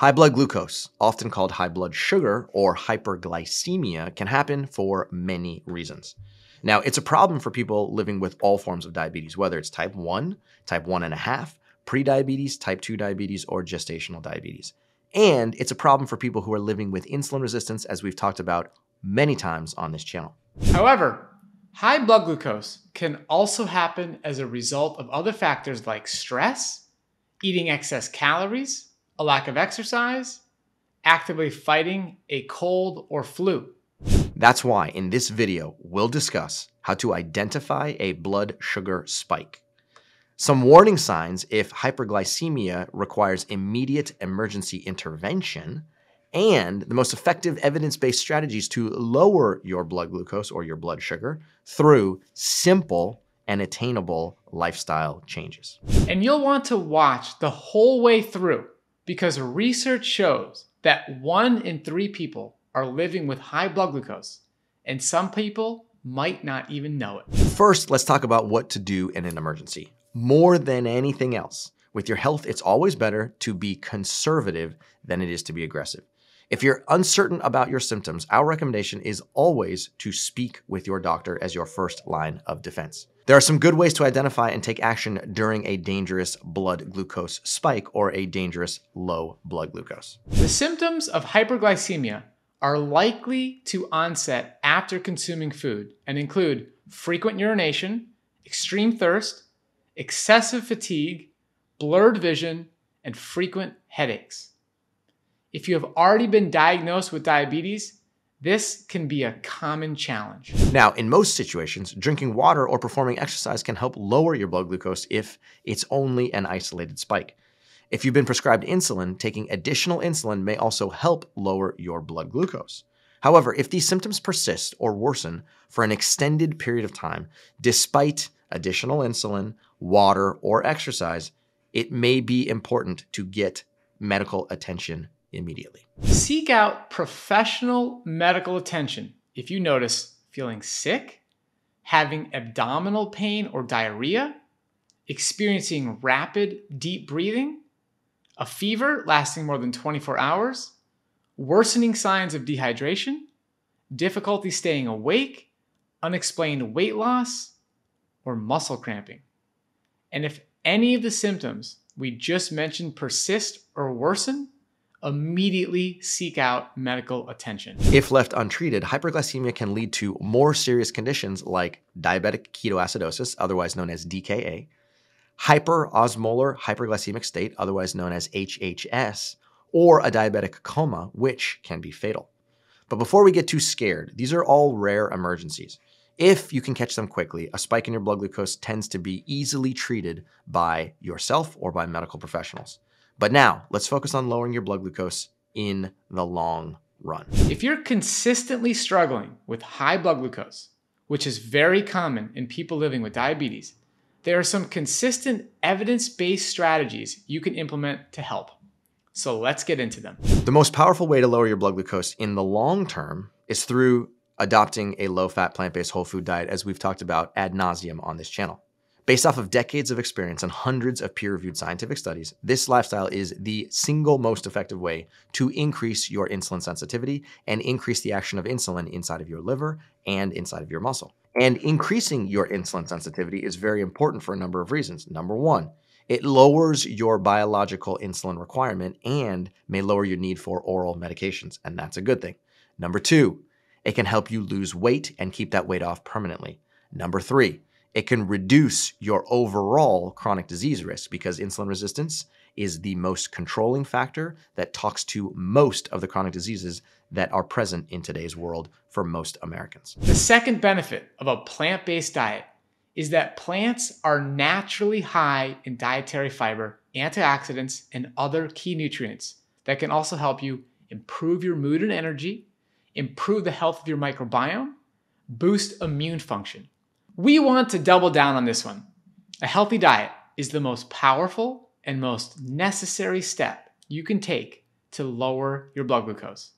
High blood glucose, often called high blood sugar or hyperglycemia, can happen for many reasons. Now, it's a problem for people living with all forms of diabetes, whether it's type 1, type 1 and a half, prediabetes, type 2 diabetes, or gestational diabetes. And it's a problem for people who are living with insulin resistance, as we've talked about many times on this channel. However, high blood glucose can also happen as a result of other factors like stress, eating excess calories, a lack of exercise, actively fighting a cold or flu. That's why in this video, we'll discuss how to identify a blood sugar spike. Some warning signs if hyperglycemia requires immediate emergency intervention, and the most effective evidence-based strategies to lower your blood glucose or your blood sugar through simple and attainable lifestyle changes. And you'll want to watch the whole way through because research shows that one in three people are living with high blood glucose, and some people might not even know it. First, let's talk about what to do in an emergency. More than anything else, with your health, it's always better to be conservative than it is to be aggressive. If you're uncertain about your symptoms, our recommendation is always to speak with your doctor as your first line of defense. There are some good ways to identify and take action during a dangerous blood glucose spike or a dangerous low blood glucose. The symptoms of hyperglycemia are likely to onset after consuming food and include frequent urination, extreme thirst, excessive fatigue, blurred vision, and frequent headaches. If you have already been diagnosed with diabetes, this can be a common challenge. Now, in most situations, drinking water or performing exercise can help lower your blood glucose if it's only an isolated spike. If you've been prescribed insulin, taking additional insulin may also help lower your blood glucose. However, if these symptoms persist or worsen for an extended period of time, despite additional insulin, water, or exercise, it may be important to get medical attention immediately. Seek out professional medical attention if you notice feeling sick, having abdominal pain or diarrhea, experiencing rapid deep breathing, a fever lasting more than 24 hours, worsening signs of dehydration, difficulty staying awake, unexplained weight loss, or muscle cramping. And if any of the symptoms we just mentioned persist or worsen, immediately seek out medical attention. If left untreated, hyperglycemia can lead to more serious conditions like diabetic ketoacidosis, otherwise known as DKA, hyperosmolar hyperglycemic state, otherwise known as HHS, or a diabetic coma, which can be fatal. But before we get too scared, these are all rare emergencies. If you can catch them quickly, a spike in your blood glucose tends to be easily treated by yourself or by medical professionals. But now let's focus on lowering your blood glucose in the long run. If you're consistently struggling with high blood glucose, which is very common in people living with diabetes, there are some consistent evidence based strategies you can implement to help. So let's get into them. The most powerful way to lower your blood glucose in the long term is through adopting a low fat, plant based whole food diet, as we've talked about ad nauseum on this channel. Based off of decades of experience and hundreds of peer reviewed scientific studies, this lifestyle is the single most effective way to increase your insulin sensitivity and increase the action of insulin inside of your liver and inside of your muscle. And increasing your insulin sensitivity is very important for a number of reasons. Number one, it lowers your biological insulin requirement and may lower your need for oral medications, and that's a good thing. Number two, it can help you lose weight and keep that weight off permanently. Number three, it can reduce your overall chronic disease risk because insulin resistance is the most controlling factor that talks to most of the chronic diseases that are present in today's world for most Americans. The second benefit of a plant based diet is that plants are naturally high in dietary fiber, antioxidants, and other key nutrients that can also help you improve your mood and energy, improve the health of your microbiome, boost immune function we want to double down on this one. A healthy diet is the most powerful and most necessary step you can take to lower your blood glucose.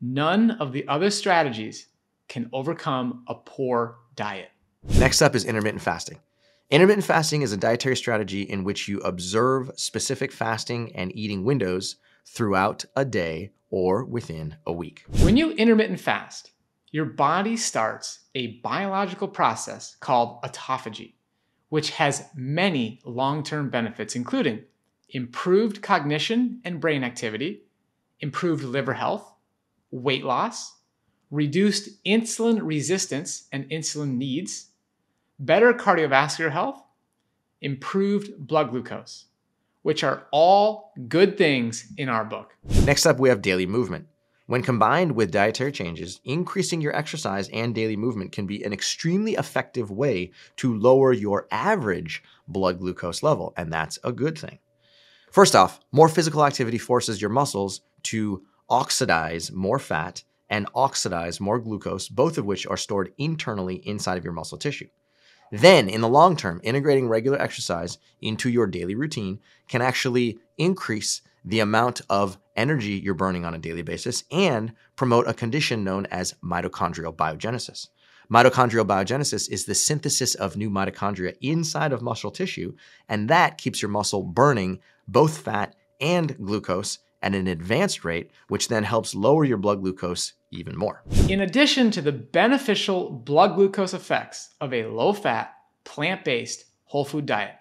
None of the other strategies can overcome a poor diet. Next up is intermittent fasting. Intermittent fasting is a dietary strategy in which you observe specific fasting and eating windows throughout a day or within a week. When you intermittent fast, your body starts a biological process called autophagy, which has many long term benefits, including improved cognition and brain activity, improved liver health, weight loss, reduced insulin resistance and insulin needs, better cardiovascular health, improved blood glucose, which are all good things in our book. Next up, we have daily movement. When combined with dietary changes, increasing your exercise and daily movement can be an extremely effective way to lower your average blood glucose level, and that's a good thing. First off, more physical activity forces your muscles to oxidize more fat and oxidize more glucose, both of which are stored internally inside of your muscle tissue. Then, in the long term, integrating regular exercise into your daily routine can actually increase the amount of energy you're burning on a daily basis and promote a condition known as mitochondrial biogenesis. Mitochondrial biogenesis is the synthesis of new mitochondria inside of muscle tissue, and that keeps your muscle burning both fat and glucose at an advanced rate, which then helps lower your blood glucose even more. In addition to the beneficial blood glucose effects of a low fat, plant based whole food diet,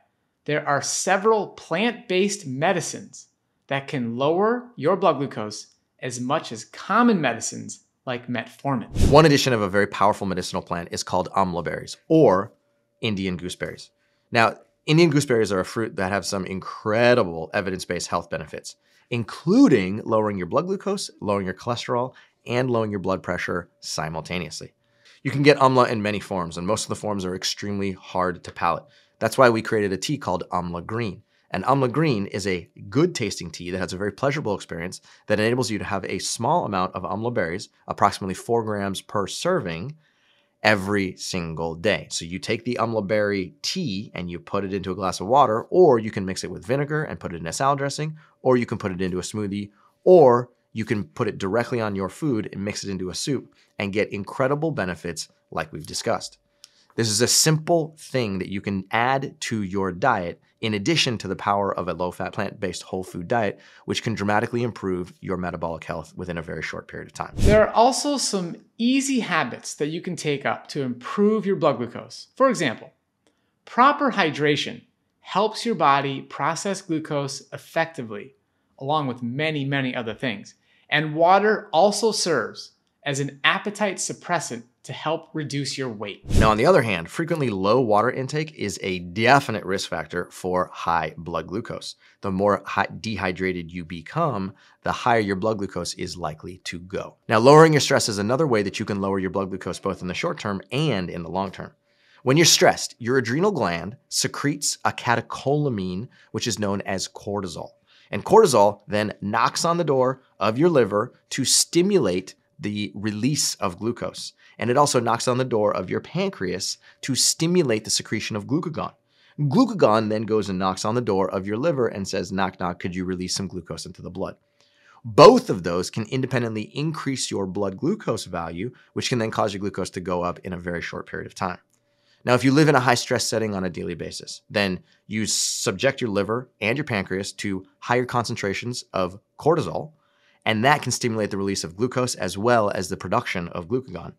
there are several plant based medicines that can lower your blood glucose as much as common medicines like metformin. One addition of a very powerful medicinal plant is called amla berries or Indian gooseberries. Now, Indian gooseberries are a fruit that have some incredible evidence-based health benefits, including lowering your blood glucose, lowering your cholesterol, and lowering your blood pressure simultaneously. You can get amla in many forms, and most of the forms are extremely hard to palate. That's why we created a tea called Amla Green. And Amla Green is a good tasting tea that has a very pleasurable experience that enables you to have a small amount of amla berries, approximately four grams per serving, every single day. So you take the amla berry tea and you put it into a glass of water, or you can mix it with vinegar and put it in a salad dressing, or you can put it into a smoothie, or you can put it directly on your food and mix it into a soup and get incredible benefits like we've discussed. This is a simple thing that you can add to your diet in addition to the power of a low-fat, plant-based whole food diet, which can dramatically improve your metabolic health within a very short period of time. There are also some easy habits that you can take up to improve your blood glucose. For example, proper hydration helps your body process glucose effectively, along with many, many other things. And water also serves as an appetite suppressant to help reduce your weight. Now, on the other hand, frequently low water intake is a definite risk factor for high blood glucose. The more dehydrated you become, the higher your blood glucose is likely to go. Now, lowering your stress is another way that you can lower your blood glucose both in the short term and in the long term. When you're stressed, your adrenal gland secretes a catecholamine, which is known as cortisol. And cortisol then knocks on the door of your liver to stimulate the release of glucose. And it also knocks on the door of your pancreas to stimulate the secretion of glucagon. Glucagon then goes and knocks on the door of your liver and says, knock, knock, could you release some glucose into the blood? Both of those can independently increase your blood glucose value, which can then cause your glucose to go up in a very short period of time. Now, if you live in a high stress setting on a daily basis, then you subject your liver and your pancreas to higher concentrations of cortisol, and that can stimulate the release of glucose as well as the production of glucagon.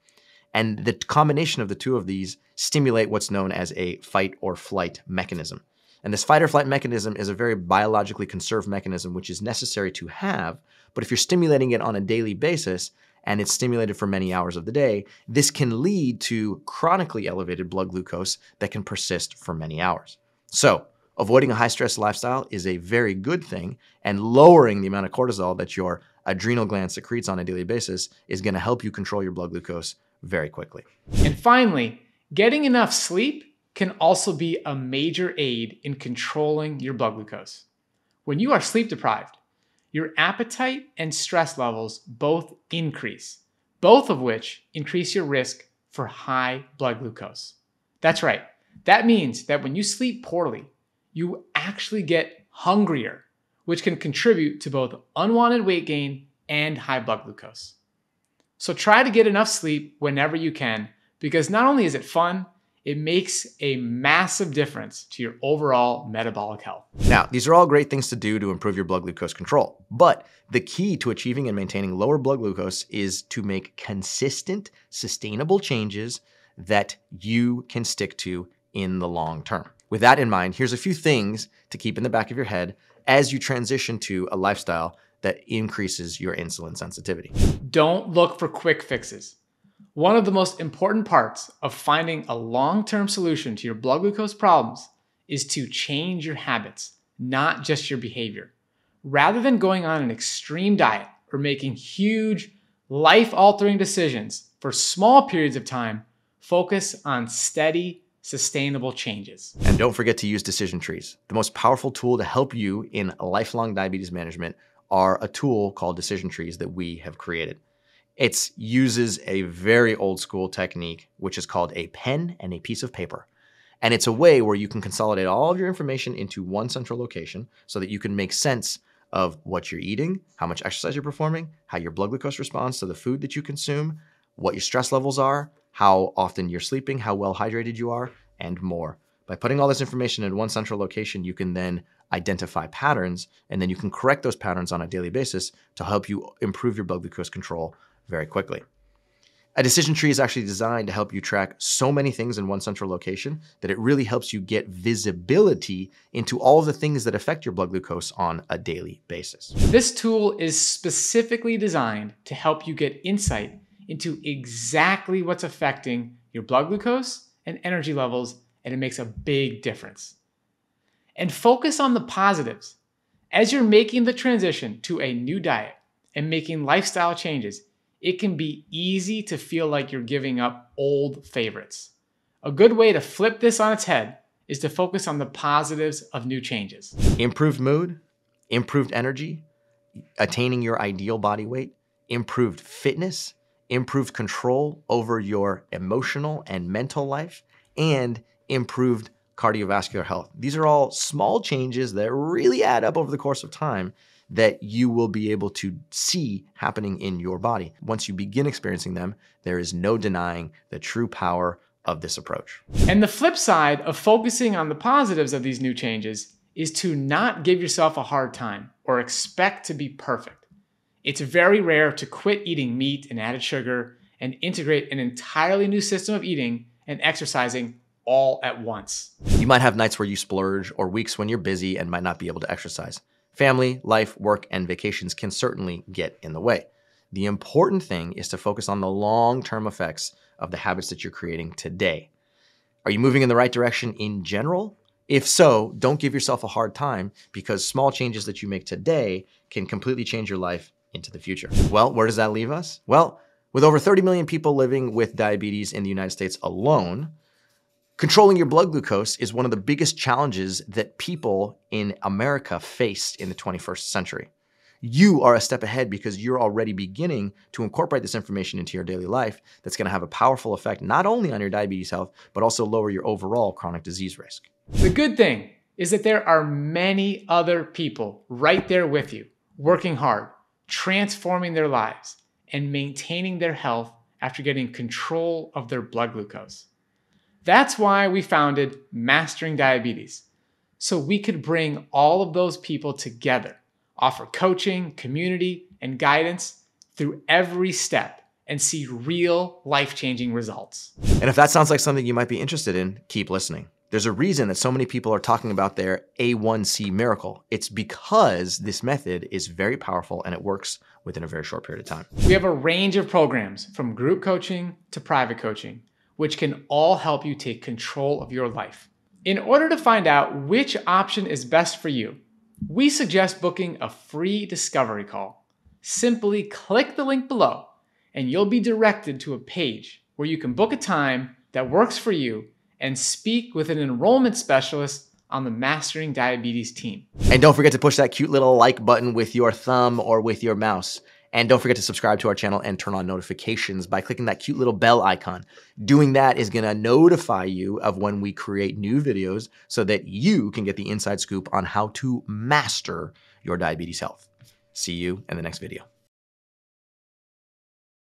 And the combination of the two of these stimulate what's known as a fight or flight mechanism. And this fight or flight mechanism is a very biologically conserved mechanism, which is necessary to have. But if you're stimulating it on a daily basis and it's stimulated for many hours of the day, this can lead to chronically elevated blood glucose that can persist for many hours. So, Avoiding a high stress lifestyle is a very good thing, and lowering the amount of cortisol that your adrenal gland secretes on a daily basis is going to help you control your blood glucose very quickly. And finally, getting enough sleep can also be a major aid in controlling your blood glucose. When you are sleep deprived, your appetite and stress levels both increase, both of which increase your risk for high blood glucose. That's right. That means that when you sleep poorly, you actually get hungrier, which can contribute to both unwanted weight gain and high blood glucose. So try to get enough sleep whenever you can because not only is it fun, it makes a massive difference to your overall metabolic health. Now, these are all great things to do to improve your blood glucose control, but the key to achieving and maintaining lower blood glucose is to make consistent, sustainable changes that you can stick to in the long term. With that in mind, here's a few things to keep in the back of your head as you transition to a lifestyle that increases your insulin sensitivity. Don't look for quick fixes. One of the most important parts of finding a long term solution to your blood glucose problems is to change your habits, not just your behavior. Rather than going on an extreme diet or making huge, life altering decisions for small periods of time, focus on steady, sustainable changes. And don't forget to use decision trees. The most powerful tool to help you in lifelong diabetes management are a tool called decision trees that we have created. It uses a very old school technique, which is called a pen and a piece of paper. And it's a way where you can consolidate all of your information into one central location so that you can make sense of what you're eating, how much exercise you're performing, how your blood glucose responds to the food that you consume, what your stress levels are, how often you're sleeping, how well hydrated you are, and more. By putting all this information in one central location, you can then identify patterns, and then you can correct those patterns on a daily basis to help you improve your blood glucose control very quickly. A decision tree is actually designed to help you track so many things in one central location that it really helps you get visibility into all the things that affect your blood glucose on a daily basis. This tool is specifically designed to help you get insight into exactly what's affecting your blood glucose and energy levels, and it makes a big difference. And focus on the positives. As you're making the transition to a new diet and making lifestyle changes, it can be easy to feel like you're giving up old favorites. A good way to flip this on its head is to focus on the positives of new changes. Improved mood, improved energy, attaining your ideal body weight, improved fitness, improved control over your emotional and mental life, and improved cardiovascular health. These are all small changes that really add up over the course of time that you will be able to see happening in your body. Once you begin experiencing them, there is no denying the true power of this approach. And the flip side of focusing on the positives of these new changes is to not give yourself a hard time or expect to be perfect. It's very rare to quit eating meat and added sugar and integrate an entirely new system of eating and exercising all at once. You might have nights where you splurge or weeks when you're busy and might not be able to exercise. Family, life, work, and vacations can certainly get in the way. The important thing is to focus on the long term effects of the habits that you're creating today. Are you moving in the right direction in general? If so, don't give yourself a hard time because small changes that you make today can completely change your life into the future. Well, where does that leave us? Well, with over 30 million people living with diabetes in the United States alone, controlling your blood glucose is one of the biggest challenges that people in America face in the 21st century. You are a step ahead because you're already beginning to incorporate this information into your daily life that's gonna have a powerful effect not only on your diabetes health, but also lower your overall chronic disease risk. The good thing is that there are many other people right there with you, working hard transforming their lives, and maintaining their health after getting control of their blood glucose. That's why we founded Mastering Diabetes, so we could bring all of those people together, offer coaching, community, and guidance through every step and see real life changing results. And if that sounds like something you might be interested in, keep listening. There's a reason that so many people are talking about their A1C miracle. It's because this method is very powerful and it works within a very short period of time. We have a range of programs from group coaching to private coaching, which can all help you take control of your life. In order to find out which option is best for you, we suggest booking a free discovery call. Simply click the link below and you'll be directed to a page where you can book a time that works for you and speak with an enrollment specialist on the Mastering Diabetes team. And don't forget to push that cute little like button with your thumb or with your mouse. And don't forget to subscribe to our channel and turn on notifications by clicking that cute little bell icon. Doing that is gonna notify you of when we create new videos so that you can get the inside scoop on how to master your diabetes health. See you in the next video.